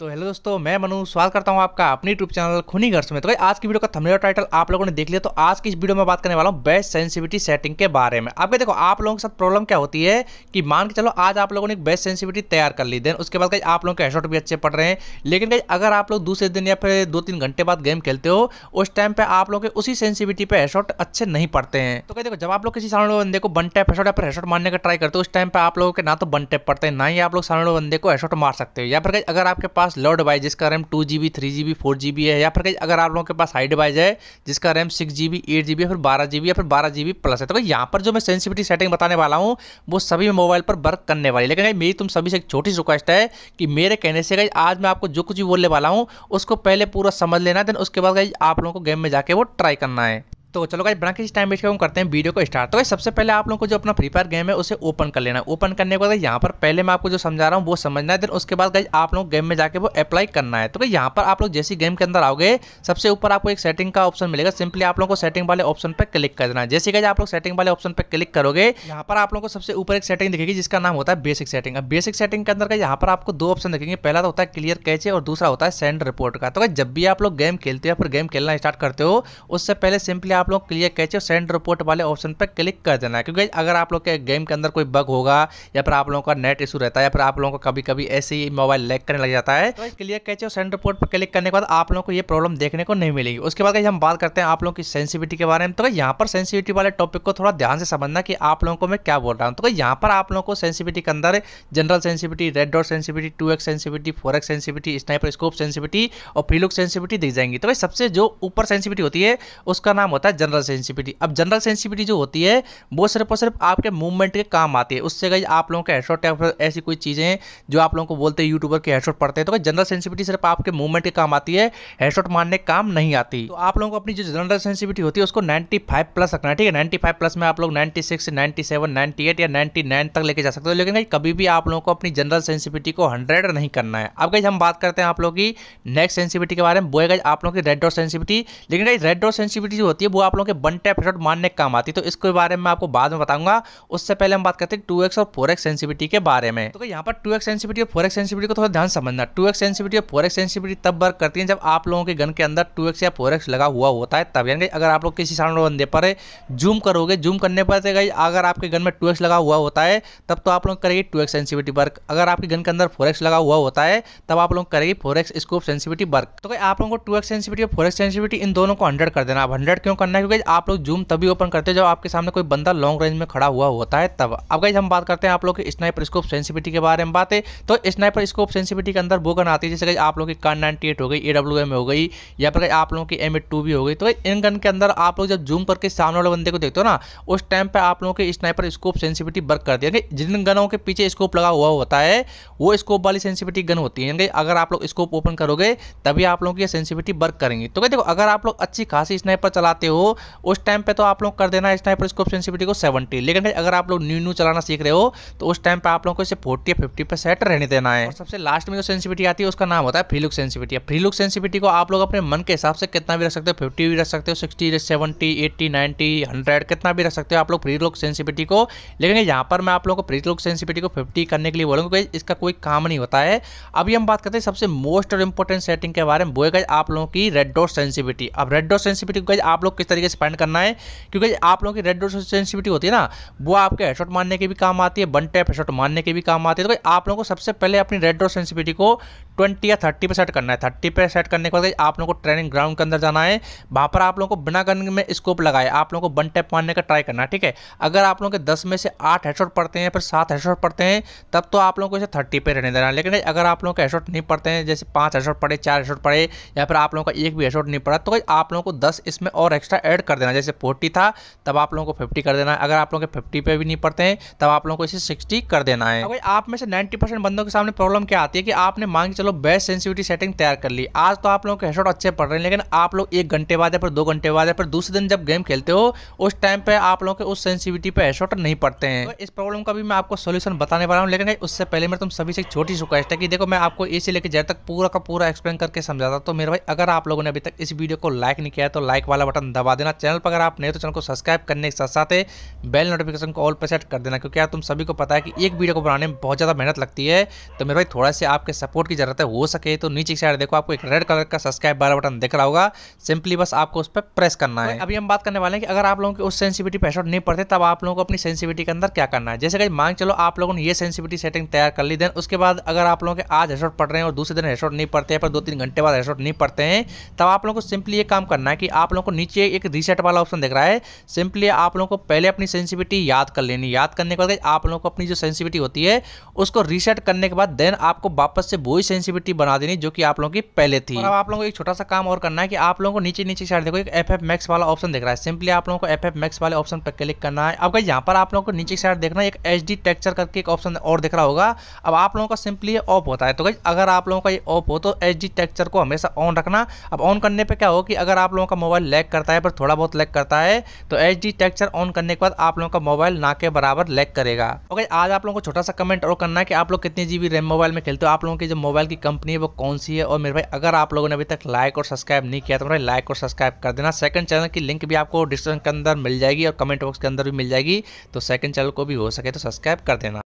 तो हेलो दोस्तों मैं मनु स्वागत करता हूं आपका अपने यूट्यूब चैनल खुनी घर में तो भाई आज की वीडियो का थंबनेल टाइटल आप लोगों ने देख लिया तो आज की इस वीडियो में बात करने वाला हूं बेस्ट सेंसिविटी सेटिंग के बारे में अब देखो आप लोगों के साथ प्रॉब्लम क्या होती है कि मान के चलो आज आप लोगों ने एक बेस्ट सेंसिविटी तैयार कर ली देन उसके बाद कहीं आप लोगों के हेडशॉट भी अच्छे पड़ रहे हैं लेकिन कहीं अगर आप लोग दूसरे दिन या फिर दो तीन घंटे बाद गेम खेलते हो उस टाइम पर आप लोग के उसी सेंसिविटी पर हेडशॉट अच्छे नहीं पड़ते हैं तो कहीं देखो जब आप लोग किसी सामने बंदे को बन टैप हेडशॉट या फिर हेडशॉट मारने का ट्राई करते हो उस टाइम पर आप लोगों के ना तो बन टैप पड़ते हैं ना ही आप लोग सामने बंदे को हेडशॉट मार सकते हो या फिर कहीं अगर आपके पास पास लो डिवाइस जिसका RAM two G B three G B four G B है या फिर कहीं अगर आप लोगों के पास हाई डिवाइस है जिसका RAM six G B eight G B या फिर बारह जी बी या फिर बारह जी बी प्लस है तो भाई यहाँ पर जो मैं सेंसिविटी सेटिंग बताने वाला हूँ वो सभी मोबाइल पर वर्क करने वाली लेकिन मेरी तुम सभी से एक छोटी सी रिक्वेस्ट है कि मेरे कहने से कहीं आज मैं आपको जो कुछ भी बोलने वाला हूँ उसको पहले पूरा समझ लेना देन उसके बाद कहीं आप लोगों को गेम में जाके वो ट्राई करना है तो चलो गाइस बिना किसी टाइम वेस्ट हम करते हैं वीडियो को स्टार्ट तो सबसे पहले आप लोगों को जो अपना फ्री फायर गेम है उसे ओपन कर लेना ओपन करने के बाद यहाँ पर पहले मैं आपको जो समझा रहा हूँ वो समझना है देन उसके बाद गाइस आप लोग गेम में जाके वो अप्लाई करना है तो यहाँ पर आप लोग जैसी गेम के अंदर आओगे सबसे ऊपर आपको एक सेटिंग का ऑप्शन मिलेगा सिंपली आप लोग को सेटिंग वाले ऑप्शन पर क्लिक कर देना जैसे गाइज आप लोग सेटिंग वाले ऑप्शन पर क्लिक करोगे यहाँ पर आप लोग को सबसे ऊपर एक सेटिंग दिखेगी जिसका नाम होता है बेसिक सेटिंग अब बेसिक सेटिंग के अंदर का यहाँ पर आपको दो ऑप्शन दिखेंगे पहला तो होता है क्लियर कैचे और दूसरा होता है सेंड रिपोर्ट का तो जब भी आप लोग गेम खेलते हो या फिर गेम खेलना स्टार्ट करते हो उससे पहले सिंपली आप लोग क्लियर कैच सेंड रिपोर्ट वाले ऑप्शन पर क्लिक कर देना है क्योंकि अगर आप लोग के गेम के अंदर कोई बग होगा या फिर आप लोगों का नेट इशू रहता है या फिर आप लोगों का कभी कभी ऐसे ही मोबाइल लैक करने लग जाता है तो क्लियर कैच सेंड रिपोर्ट पर क्लिक करने के बाद आप लोगों को ये प्रॉब्लम देखने को नहीं मिलेगी उसके बाद हम बात करते हैं आप लोगों की सेंसिविटी के बारे में तो यहाँ पर सेंसिविटी वाले टॉपिक को थोड़ा ध्यान से समझना कि आप लोगों को मैं क्या बोल रहा हूँ तो यहाँ पर आप लोगों को सेंसिविटी के अंदर general sensitivity red dot sensitivity two X sensitivity four X sensitivity sniper scope sensitivity और फिलुक सेंसिविटी दी जाएंगी तो भाई सबसे जो ऊपर सेंसिविटी होती है उसका नाम होता है जाता है जनरल सेंसिटिविटी अब जनरल सेंसिटिविटी जो होती है वो सिर्फ और सिर्फ आपके मूवमेंट के काम आती है उससे कहीं आप लोगों के हेडशॉट या ऐसी कोई चीज़ें जो आप लोगों को बोलते हैं यूट्यूबर के हेडशॉट पढ़ते हैं तो जनरल सेंसिटिविटी सिर्फ आपके मूवमेंट के काम आती है हेडशॉट मारने काम नहीं आती तो आप लोगों को अपनी जो जनरल सेंसिटिविटी होती है उसको नाइन्टी प्लस रखना है ठीक है नाइन्टी प्लस में आप लोग नाइन्टी सिक्स नाइन्टी या नाइन्टी तक लेके जा सकते हो लेकिन कहीं कभी भी आप लोगों को अपनी जनरल सेंसिविटी को हंड्रेड नहीं करना है अब कहीं हम बात करते हैं आप लोगों की नेक्स्ट सेंसिविटी के बारे में बोएगा आप लोगों की रेड डॉट सेंसिविटी लेकिन रेड डॉट सेंसिविटी जो होती है वो आप लोगों के वन टैप शॉट मारने के काम आती तो इसके बारे में आपको बाद में बताऊंगा उससे पहले हम बात करते हैं टू और फोर सेंसिविटी के बारे में तो यहाँ पर टू एक्स सेंसिविटी और फोर एक्स सेंसिविटी को थोड़ा ध्यान समझना टू एक्स सेंसिविटी और फोर एक्स सेंसिविटी तब वर्क करती है जब आप लोगों के गन के अंदर टू या फोर लगा हुआ होता है तब यानी अगर आप लोग किसी साउंड बंदे पर जूम करोगे जूम करने पर अगर आपके गन में टू लगा हुआ होता है तब तो आप लोग करेगी टू सेंसिविटी वर्क अगर आपके गन के अंदर फोर लगा हुआ होता है तब आप लोग करेगी फोर स्कोप सेंसिविटी वर्क तो आप लोगों को टू एक्स सेंसिविटी और फोर सेंसिविटी इन दोनों को हंड्रेड कर देना आप हंड्रेड क्यों करना है क्योंकि आप लोग जूम तभी ओपन करते हैं जब आपके सामने कोई बंदा लॉन्ग रेंज में खड़ा हुआ होता है तब अब गई हम बात करते हैं आप लोग स्नाइपर स्कोप सेंसिविटी के बारे में बात है तो स्नाइपर स्कोप सेंसिविटी के अंदर वो गन आती है जैसे आप लोग की कान नाइनटी हो गई ए हो गई या फिर आप लोगों की एम भी हो गई तो इन गन के अंदर आप लोग जब जूम करके सामने वाले बंदे को देखते हो ना उस टाइम पर आप लोगों की स्नाइपर स्कोप सेंसिविटी वर्क कर दिया जिन गनों के पीछे स्कोप लगा हुआ होता है वो स्कोप वाली सेंसिविटी गन होती है अगर आप लोग स्कोप ओपन करोगे तभी आप लोगों की सेंसिविटी वर्क करेंगी तो देखो अगर आप लोग अच्छी खासी स्नाइपर चलाते हो हो उस टाइम पे तो आप लोग कर देना स्नाइपर स्कोप सेंसिटिविटी को 70 लेकिन अगर आप लोग न्यू न्यू चलाना सीख रहे हो तो उस टाइम पे आप लोग को इसे 40 या 50 पे सेट रहने देना है और सबसे लास्ट में जो सेंसिटिविटी आती है उसका नाम होता है free look sensitivity free look sensitivity को आप लोग अपने मन के हिसाब से कितना भी रख सकते हो फिफ्टी भी रख सकते हो sixty seventy eighty ninety hundred कितना भी रख सकते हो आप लोग फ्री लुक सेंसिटिविटी को लेकिन यहाँ पर मैं आप लोगों को फ्री लुक सेंसिटिविटी को फिफ्टी करने के लिए बोलूँगा क्योंकि इसका कोई काम नहीं होता है अभी हम बात करते हैं सबसे मोस्ट और इंपॉर्टेंट सेटिंग के बारे में बोएगा आप लोगों की रेड डॉट सेंसिटिविटी अब रेड डॉट को आप लोग किस तरीके से फाइंड करना है क्योंकि आप लोगों की रेड डॉट सेंसिटिविटी होती है ना वो आपके हेडशॉट मारने के भी काम आती है वन टैप हेडशॉट मारने के भी काम आती है तो आप लोगों को सबसे पहले अपनी रेड डॉट सेंसिविटी को ट्वेंटी या थर्टी पर सेट करना है थर्टी पर सेट करने के बाद आप लोगों को ट्रेनिंग ग्राउंड के अंदर जाना है वहाँ पर आप लोगों को बिना गन में स्कोप लगाए आप लोगों को वन टैप मारने का ट्राई करना है ठीक है अगर आप लोगों के दस में से आठ हेडशॉट पड़ते हैं फिर सात हेडशॉट पड़ते हैं तब तो आप लोगों को इसे थर्टी पे रहने देना लेकिन अगर आप लोगों के हेडशॉट नहीं पड़ते हैं जैसे पाँच हेडशॉट पड़े चार हेडशॉट पड़े या फिर आप लोगों का एक भी हेडशॉट नहीं पड़ा तो आप लोगों को दस इसमें और एक्स्ट्रा का ऐड कर देना जैसे फोर्टी था तब आप लोगों को फिफ्टी कर देना है अगर आप लोगों के फिफ्टी पे भी नहीं पड़ते हैं तब आप लोगों को इसे सिक्सटी कर देना है भाई आप में से नाइन्टी परसेंट बंदों के सामने प्रॉब्लम क्या आती है कि आपने मांग चलो बेस्ट सेंसिटिविटी सेटिंग तैयार कर ली आज तो आप लोगों के हेडशॉट अच्छे पड़ रहे हैं लेकिन आप लोग एक घंटे बाद या फिर दो घंटे बाद या फिर दूसरे दिन जब गेम खेलते हो उस टाइम पर आप लोगों के उस सेंसिविटी पर हेडशॉट नहीं पड़ते हैं तो इस प्रॉब्लम का भी मैं आपको सोल्यूशन बताने वाला हूँ लेकिन उससे पहले मेरे तुम सभी से छोटी रिक्वेस्ट है कि देखो मैं आपको ए लेकर जब तक पूरा का पूरा एक्सप्लेन करके समझाता तो मेरे भाई अगर आप लोगों ने अभी तक इस वीडियो को लाइक नहीं किया तो लाइक वाला बटन दबा दबा देना चैनल पर अगर आप नए तो चैनल को सब्सक्राइब करने के साथ साथ बेल नोटिफिकेशन को ऑल पर सेट कर देना क्योंकि यार तुम सभी को पता है कि एक वीडियो को बनाने में बहुत ज़्यादा मेहनत लगती है तो मेरे भाई थोड़ा से आपके सपोर्ट की जरूरत है हो सके तो नीचे की साइड देखो आपको एक रेड कलर का सब्सक्राइब बार बटन दिख रहा होगा सिंपली बस आपको उस पर प्रेस करना है तो अभी हम बात करने वाले हैं कि अगर आप लोगों की उस सेंसिविटी पैसोट नहीं पड़ते तब आप लोगों को अपनी सेंसिविटी के अंदर क्या करना है जैसे कि मांग चलो आप लोगों ने ये सेंसिविटी सेटिंग तैयार कर ली देन उसके बाद अगर आप लोगों के आज हेडशॉट पड़ रहे हैं और दूसरे दिन हेडशॉट नहीं पड़ते हैं पर दो तीन घंटे बाद हेडशॉट नहीं पड़ते हैं तब आप लोगों को सिंपली ये काम करना है कि आप लोगों को नीचे एक रीसेट वाला ऑप्शन देख रहा है सिंपली आप लोगों को पहले अपनी सेंसिटिविटी याद कर लेनी याद करने के बाद आप लोगों को अपनी जो सेंसिटिविटी होती है उसको रीसेट करने के बाद देन आपको वापस से वही सेंसिविटी बना देनी जो कि आप लोगों की पहले थी अब आप लोगों को एक छोटा सा काम और करना है कि आप लोगों को नीचे नीचे साइड देखो एक एफ मैक्स वाला ऑप्शन देख रहा है सिंपली आप लोगों को एफ मैक्स वाले ऑप्शन पर क्लिक करना है अब कहीं यहाँ पर आप लोगों को नीचे साइड देखना एक एच डी टेक्चर करके एक ऑप्शन और दिख रहा होगा अब आप लोगों का सिंपली ऑफ होता है तो कहीं अगर आप लोगों का ये ऑफ हो तो एच टेक्चर को हमेशा ऑन रखना अब ऑन करने पर क्या हो कि अगर आप लोगों का मोबाइल लैग करता है है पर थोड़ा बहुत लैग करता है तो एच डी टेक्चर ऑन करने के बाद आप लोगों का मोबाइल ना के बराबर लैग करेगा ओके आज आप लोगों को छोटा सा कमेंट और करना है कि आप लोग कितने जीबी रैम मोबाइल में खेलते हो आप लोगों की जो मोबाइल की कंपनी है वो कौन सी है और मेरे भाई अगर आप लोगों ने अभी तक लाइक और सब्सक्राइब नहीं किया तो मेरे लाइक और सब्सक्राइब कर देना सेकंड चैनल की लिंक भी आपको डिस्क्रिप्शन के अंदर मिल जाएगी और कमेंट बॉक्स के अंदर भी मिल जाएगी तो सेकंड चैनल को भी हो सके तो सब्सक्राइब कर देना